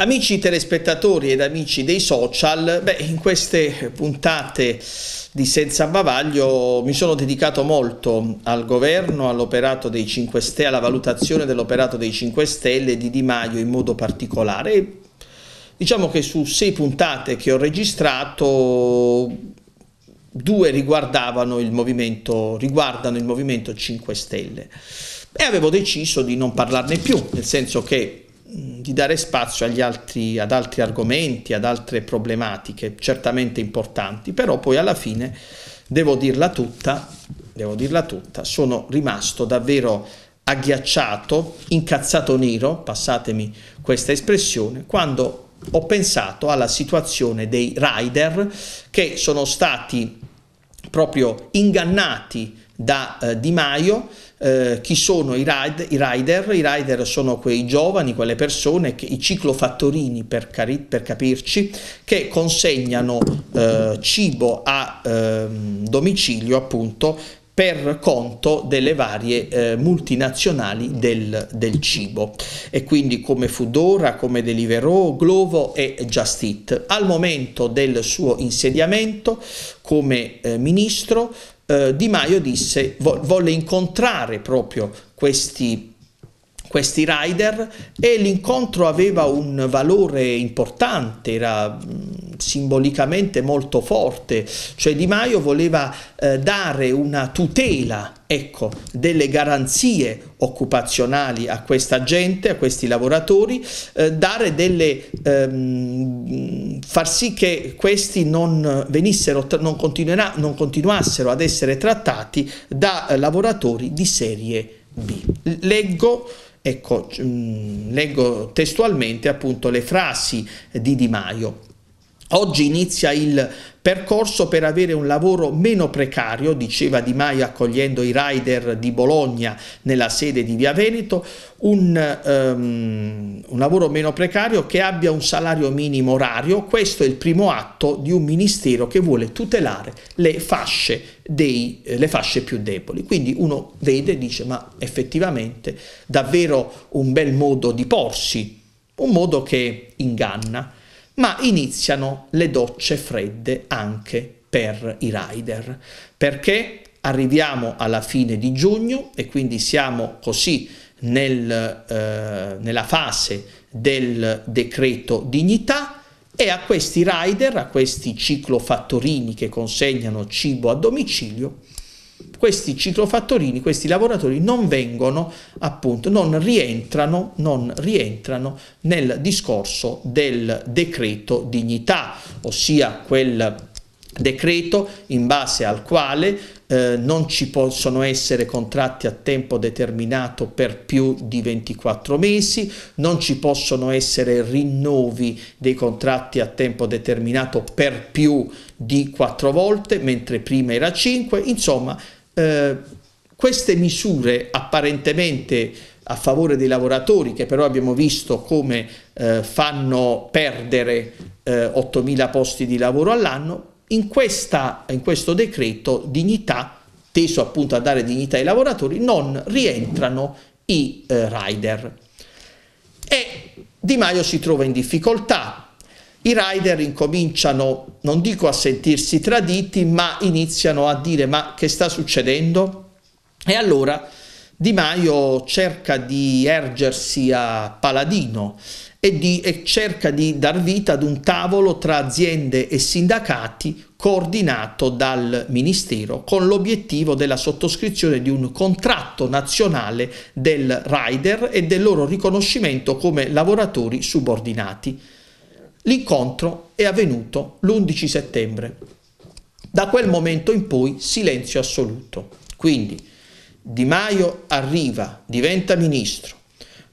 Amici telespettatori ed amici dei social, beh, in queste puntate di Senza Bavaglio mi sono dedicato molto al governo, all'operato dei 5 Stelle, alla valutazione dell'operato dei 5 Stelle e di Di Maio in modo particolare. Diciamo che su sei puntate che ho registrato, due riguardavano il movimento, riguardano il Movimento 5 Stelle. E avevo deciso di non parlarne più, nel senso che Mm, di dare spazio altri, ad altri argomenti, ad altre problematiche certamente importanti, però poi alla fine, devo dirla tutta, devo dirla tutta sono rimasto davvero agghiacciato, incazzato nero, passatemi questa espressione, quando ho pensato alla situazione dei rider che sono stati proprio ingannati da eh, Di Maio, eh, chi sono i, ride, i, rider? I rider sono quei giovani, quelle persone, che, i ciclofattorini per, cari, per capirci, che consegnano eh, cibo a ehm, domicilio appunto per conto delle varie eh, multinazionali del, del, cibo e quindi come Foodora, come Deliveroo, Glovo e Just Eat. Al momento del suo insediamento come eh, ministro eh, Di Maio disse vo- volle incontrare proprio questi questi rider e l'incontro aveva un valore importante, era simbolicamente molto forte, cioè Di Maio voleva eh, dare una tutela ecco, delle garanzie occupazionali a questa gente, a questi lavoratori, eh, dare delle, ehm, far sì che questi non, venissero, non, non continuassero ad essere trattati da eh, lavoratori di serie B. Leggo Ecco, mm, leggo testualmente appunto le frasi di Di Maio. Oggi inizia il percorso per avere un lavoro meno precario, diceva Di Maio accogliendo i rider di Bologna nella sede di Via Veneto, un, um, un, lavoro meno precario che abbia un salario minimo orario. Questo è il primo atto di un ministero che vuole tutelare le fasce, dei, eh, le fasce più deboli. Quindi uno vede e dice ma effettivamente davvero un bel modo di porsi, un modo che inganna ma iniziano le docce fredde anche per i rider, perché arriviamo alla fine di giugno e quindi siamo così nel, eh, nella fase del decreto dignità e a questi rider, a questi ciclofattorini che consegnano cibo a domicilio, questi ciclofattorini, questi lavoratori non vengono appunto, non rientrano, non rientrano nel discorso del decreto dignità, ossia quel decreto in base al quale eh, non ci possono essere contratti a tempo determinato per più di 24 mesi, non ci possono essere rinnovi dei contratti a tempo determinato per più di 4 volte, mentre prima era 5, insomma eh, queste misure apparentemente a favore dei lavoratori che però abbiamo visto come eh, fanno perdere 8.000 eh, posti di lavoro all'anno, in, questa, in questo decreto dignità, teso appunto a dare dignità ai lavoratori, non rientrano i eh, rider. E Di Maio si trova in difficoltà. I rider incominciano, non dico a sentirsi traditi, ma iniziano a dire ma che sta succedendo? E allora Di Maio cerca di ergersi a paladino e, di, e cerca di dar vita ad un tavolo tra aziende e sindacati coordinato dal Ministero con l'obiettivo della sottoscrizione di un contratto nazionale del rider e del loro riconoscimento come lavoratori subordinati. L'incontro è avvenuto l'11 settembre. Da quel momento in poi silenzio assoluto. Quindi Di Maio arriva, diventa ministro,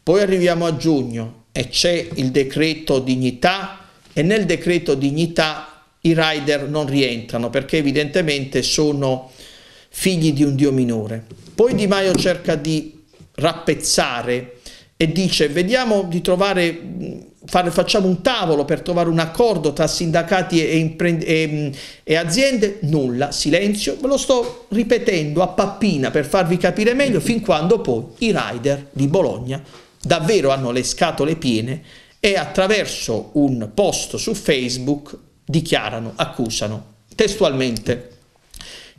poi arriviamo a giugno, e c'è il decreto dignità e nel decreto dignità i rider non rientrano perché evidentemente sono figli di un dio minore. Poi Di Maio cerca di rappezzare e dice vediamo di trovare, fare, facciamo un tavolo per trovare un accordo tra sindacati e, e, e aziende, nulla, silenzio, ve lo sto ripetendo a pappina per farvi capire meglio fin quando poi i rider di Bologna davvero hanno le scatole piene e attraverso un post su Facebook dichiarano, accusano testualmente.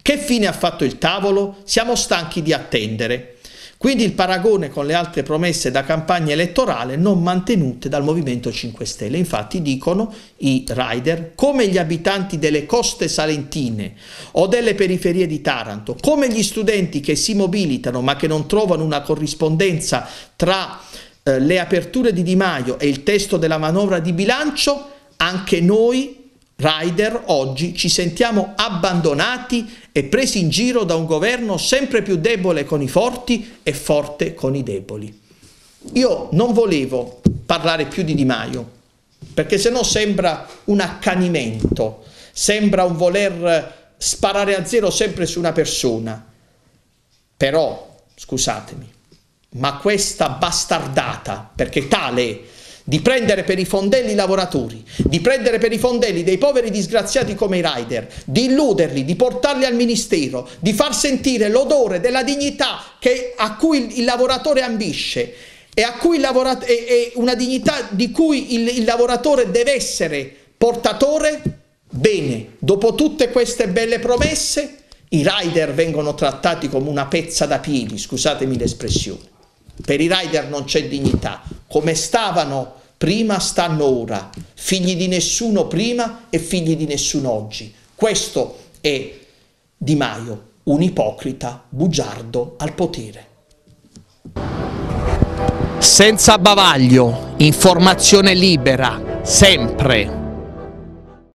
Che fine ha fatto il tavolo? Siamo stanchi di attendere. Quindi il paragone con le altre promesse da campagna elettorale non mantenute dal Movimento 5 Stelle. Infatti dicono i rider, come gli abitanti delle coste salentine o delle periferie di Taranto, come gli studenti che si mobilitano ma che non trovano una corrispondenza tra eh, le aperture di Di Maio e il testo della manovra di bilancio, anche noi rider oggi ci sentiamo abbandonati e presi in giro da un governo sempre più debole con i forti e forte con i deboli. Io non volevo parlare più di Di Maio, perché se no sembra un accanimento, sembra un voler sparare a zero sempre su una persona. Però, scusatemi, ma questa bastardata, perché tale è, di prendere per i fondelli i lavoratori, di prendere per i fondelli dei poveri disgraziati come i rider, di illuderli, di portarli al ministero, di far sentire l'odore della dignità che, a cui il lavoratore ambisce e, lavorat e, e una dignità di cui il, il lavoratore deve essere portatore, bene, dopo tutte queste belle promesse, i rider vengono trattati come una pezza da piedi, scusatemi l'espressione. Per i rider non c'è dignità, come stavano prima stanno ora, figli di nessuno prima e figli di nessuno oggi. Questo è Di Maio, un ipocrita bugiardo al potere. Senza bavaglio, informazione libera, sempre.